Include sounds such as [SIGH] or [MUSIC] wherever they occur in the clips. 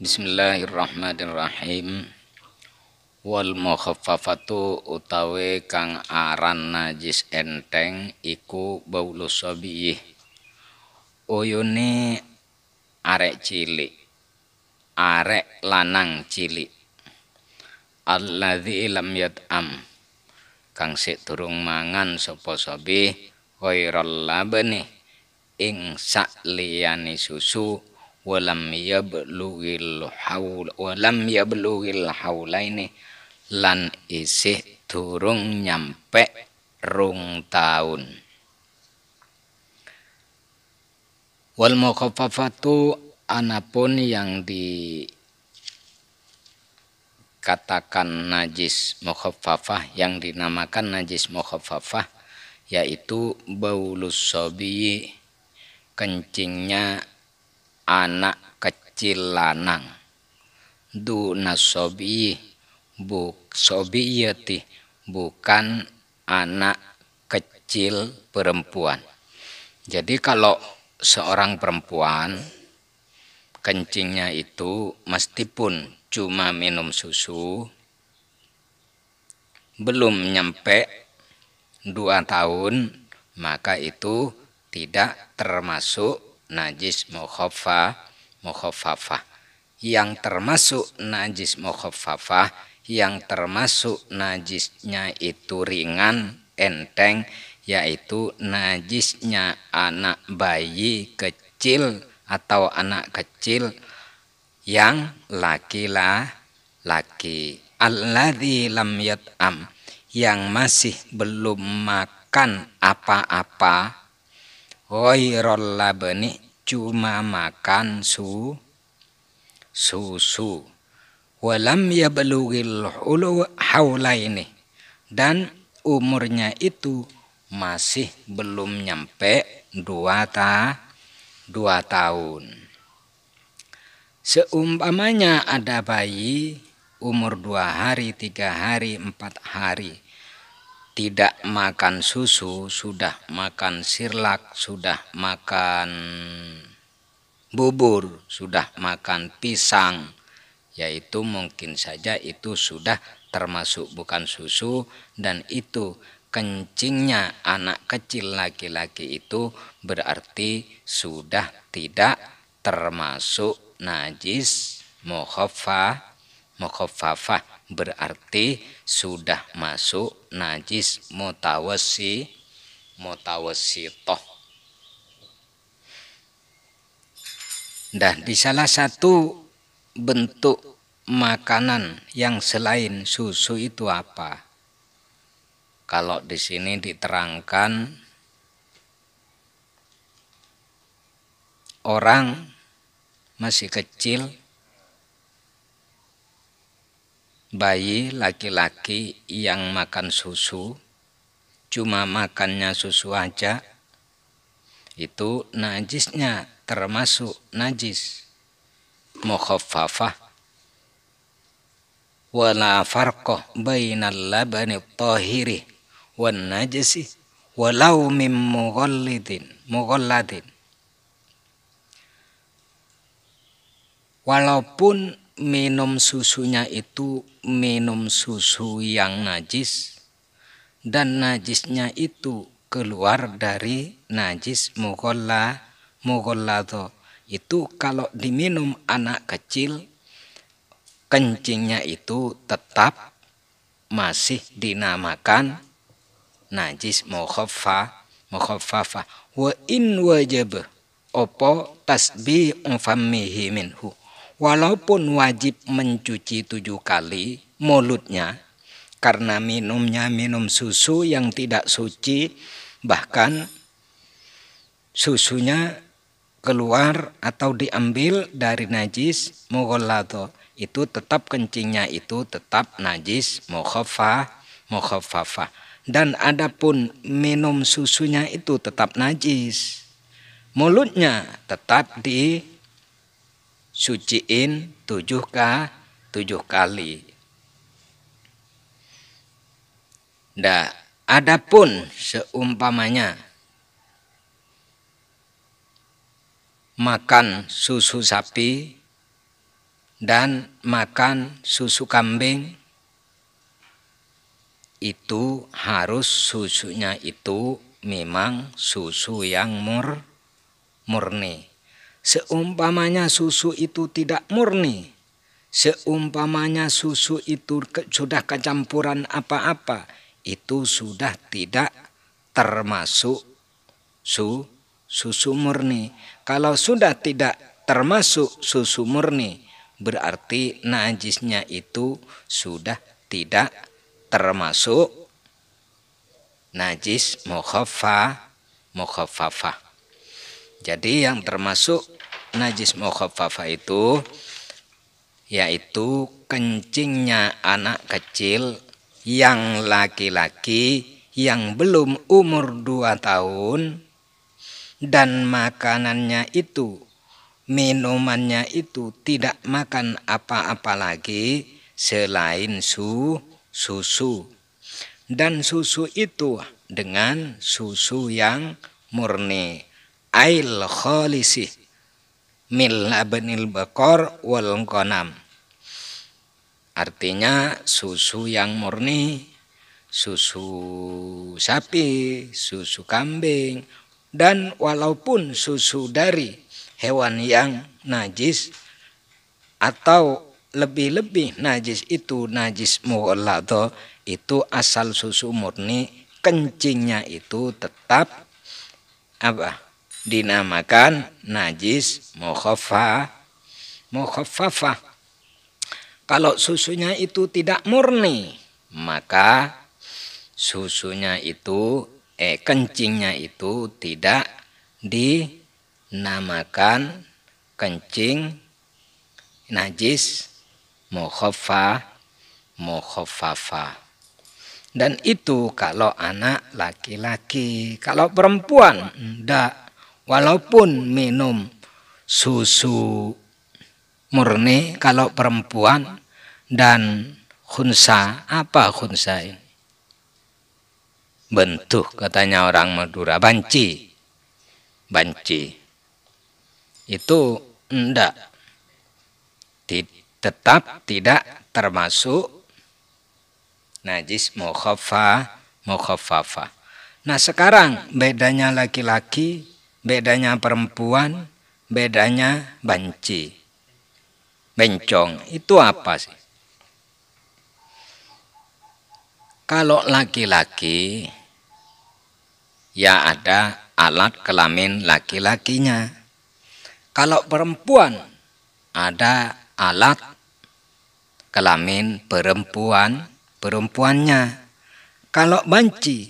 Bismillahirrahmanirrahim. Wal mukhaffafatu utawi kang aran najis enteng iku baulu sabiyih. Uyune arek cilik. Arek lanang cilik. ilam lam yat'am. Kang sik mangan mangan sobi sabih ghairal labani ing sak susu walam yablughil haul walam yablughil haulaini lan isih durung nyampe rong tahun. wal mukhafafatu anapun yang di katakan najis mukhaffafah yang dinamakan najis mukhaffafah yaitu baulus sobi kencingnya anak kecil lanang duna sobi buk iya bukan anak kecil perempuan jadi kalau seorang perempuan kencingnya itu meskipun cuma minum susu belum nyampe dua tahun maka itu tidak termasuk najis mukhaffa mukhaffafah yang termasuk najis mukhaffafah yang termasuk najisnya itu ringan enteng yaitu najisnya anak bayi kecil atau anak kecil yang laki-laki -laki. alladzi lam yat'am yang masih belum makan apa-apa ghairul labani cuma makan su susu walam ya yablughil ulu ini dan umurnya itu masih belum nyampe dua ta dua tahun Seumpamanya ada bayi umur dua hari, tiga hari, empat hari, tidak makan susu, sudah makan sirlak, sudah makan bubur, sudah makan pisang, yaitu mungkin saja itu sudah termasuk bukan susu dan itu kencingnya anak kecil laki-laki itu berarti sudah tidak termasuk najis mukhaffa mukhafafah berarti sudah masuk najis mutawasi toh. dan di salah satu bentuk makanan yang selain susu itu apa kalau di sini diterangkan orang masih kecil bayi laki-laki yang makan susu, cuma makannya susu aja, itu najisnya termasuk najis. Mukhaffafah. Wala farqa bainal labani tahiri wan najisi walau mim mughallidin mughalladin. Walaupun minum susunya itu minum susu yang najis dan najisnya itu keluar dari najis mugolla mugollado itu kalau diminum anak kecil kencingnya itu tetap masih dinamakan najis mukhaffa mukhaffafa wa in wajib opo tasbi umfamihi minhu walaupun wajib mencuci tujuh kali mulutnya karena minumnya minum susu yang tidak suci bahkan susunya keluar atau diambil dari najis mughallato itu tetap kencingnya itu tetap najis mukhaffaf mukhaffafah dan adapun minum susunya itu tetap najis mulutnya tetap di suciin tujuh k tujuh kali. Nah, adapun seumpamanya makan susu sapi dan makan susu kambing itu harus susunya itu memang susu yang mur murni Seumpamanya susu itu tidak murni, seumpamanya susu itu ke, sudah kecampuran apa-apa, itu sudah tidak termasuk su, susu murni. Kalau sudah tidak termasuk susu murni, berarti najisnya itu sudah tidak termasuk najis mukhaffaf mukhafafah. Jadi yang termasuk najis mukhaffafah itu yaitu kencingnya anak kecil yang laki-laki yang belum umur 2 tahun dan makanannya itu minumannya itu tidak makan apa-apa lagi selain su susu dan susu itu dengan susu yang murni ail kholisi mil labanil bakor wal konam. Artinya susu yang murni, susu sapi, susu kambing, dan walaupun susu dari hewan yang najis atau lebih-lebih najis itu najis mu'allado itu asal susu murni kencingnya itu tetap apa dinamakan najis mukhaffaf mukhaffafah. Kalau susunya itu tidak murni, maka susunya itu eh kencingnya itu tidak dinamakan kencing najis mukhaffaf mukhaffafa. Dan itu kalau anak laki-laki, kalau perempuan enggak walaupun minum susu murni kalau perempuan dan khunsa apa khunsa ini bentuk katanya orang Madura banci banci itu enggak tetap tidak termasuk najis mukhaffa mukhaffafa nah sekarang bedanya laki-laki bedanya perempuan, bedanya banci. Bencong, itu apa sih? Kalau laki-laki, ya ada alat kelamin laki-lakinya. Kalau perempuan, ada alat kelamin perempuan perempuannya. Kalau banci,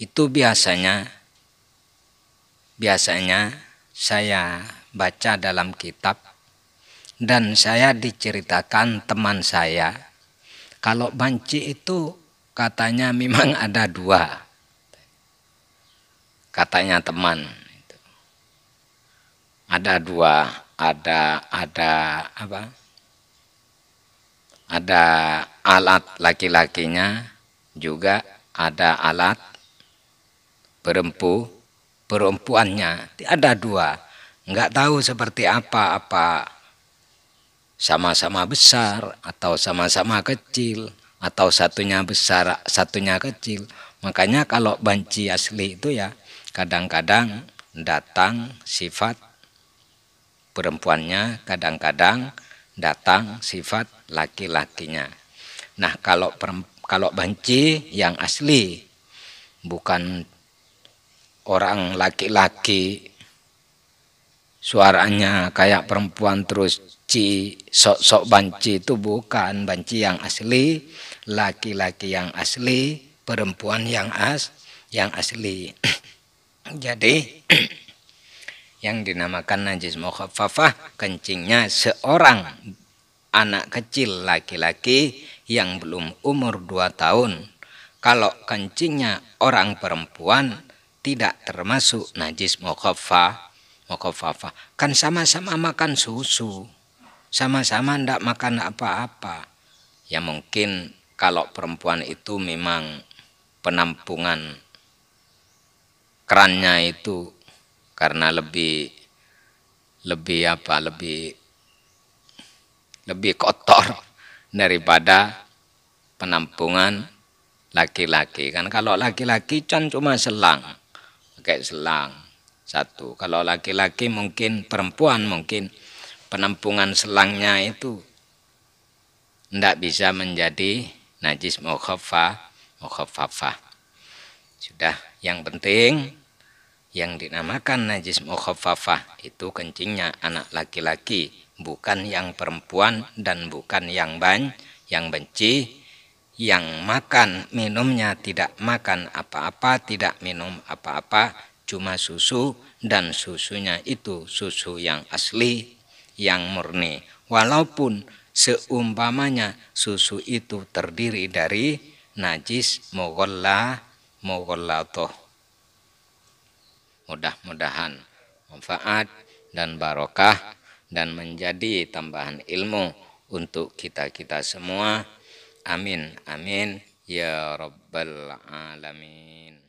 itu biasanya biasanya saya baca dalam kitab dan saya diceritakan teman saya kalau banci itu katanya memang [LAUGHS] ada dua katanya teman ada dua ada ada apa ada alat laki-lakinya juga ada alat perempu perempuannya. Ada dua. Nggak tahu seperti apa-apa. Sama-sama besar atau sama-sama kecil. Atau satunya besar, satunya kecil. Makanya kalau banci asli itu ya kadang-kadang datang sifat perempuannya, kadang-kadang datang sifat laki-lakinya. Nah, kalau kalau banci yang asli bukan orang laki-laki suaranya kayak perempuan terus ci sok-sok banci itu bukan banci yang asli laki-laki yang asli perempuan yang as yang asli [CLEARS THROAT] jadi [CLEARS THROAT] yang dinamakan najis mukhaffafah kencingnya seorang anak kecil laki-laki yang belum umur 2 tahun kalau kencingnya orang perempuan tidak termasuk najis mokofa mukhaffafah. Kan sama-sama makan susu. Sama-sama tidak makan apa-apa. Ya mungkin kalau perempuan itu memang penampungan kerannya itu karena lebih lebih apa lebih lebih kotor [LAUGHS] daripada penampungan laki-laki kan kalau laki-laki kan cuma selang pakai selang satu. Kalau laki-laki mungkin perempuan mungkin penampungan selangnya itu tidak bisa menjadi najis mukhafa mukhafafa Sudah yang penting yang dinamakan najis mukhafafa itu kencingnya anak laki-laki bukan yang perempuan dan bukan yang ban yang benci yang makan minumnya tidak makan apa-apa, tidak minum apa-apa, cuma susu dan susunya itu susu yang asli, yang murni. Walaupun seumpamanya susu itu terdiri dari najis mogolla toh. Mudah-mudahan manfaat dan barokah dan menjadi tambahan ilmu untuk kita-kita semua Amin. Amin. Ya Rabbal Alamin.